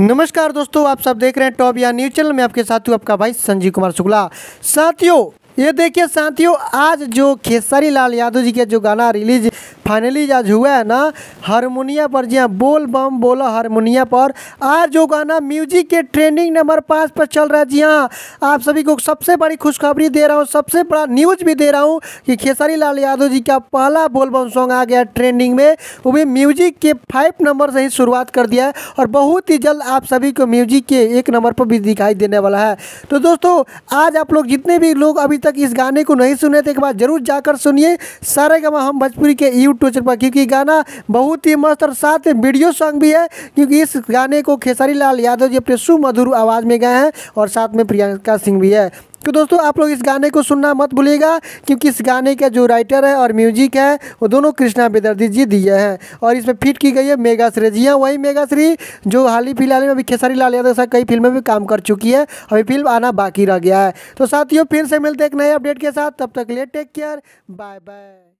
नमस्कार दोस्तों आप सब देख रहे हैं टॉप या न्यूज चैनल में आपके साथी आपका भाई संजीव कुमार शुक्ला साथियों ये देखिए साथियों आज जो खेसारी लाल यादव जी के जो गाना रिलीज फाइनली जो आज हुआ है ना हारमोनिया पर जी हाँ बोल बम बोलो हारमोनिया पर आज जो गाना म्यूजिक के ट्रेंडिंग नंबर पाँच पर चल रहा है जी हाँ आप सभी को सबसे बड़ी खुशखबरी दे रहा हूँ सबसे बड़ा न्यूज भी दे रहा हूँ कि खेसारी लाल यादव जी का पहला बोलबम सॉन्ग आ गया ट्रेंडिंग में वो भी म्यूजिक के फाइव नंबर से ही शुरुआत कर दिया है और बहुत ही जल्द आप सभी को म्यूजिक के एक नंबर पर भी दिखाई देने वाला है तो दोस्तों आज आप लोग जितने भी लोग अभी तक इस गाने को नहीं सुने थे एक बार जरूर जाकर सुनिए सारे गवा हम भोजपुरी के यूट्यूब टू चल पर क्योंकि गाना बहुत ही मस्त और साथ में वीडियो सॉन्ग भी है क्योंकि इस गाने को खेसारी लाल यादव जी अपने सुमधुर आवाज़ में गए हैं और साथ में प्रियंका सिंह भी है तो दोस्तों आप लोग इस गाने को सुनना मत भूलिएगा क्योंकि इस गाने का जो राइटर है और म्यूजिक है वो दोनों कृष्णा बेदर्दी जी दिए हैं और इसमें फिट की गई है मेगाश्री जी हाँ वही मेगाश्री जो हाल ही फिलहाल में अभी खेसारी लाल यादव साथ कई फिल्में भी काम कर चुकी है अभी फिल्म आना बाकी रह गया है तो साथियों फिर से मिलते एक नए अपडेट के साथ तब तक लिए टेक केयर बाय बाय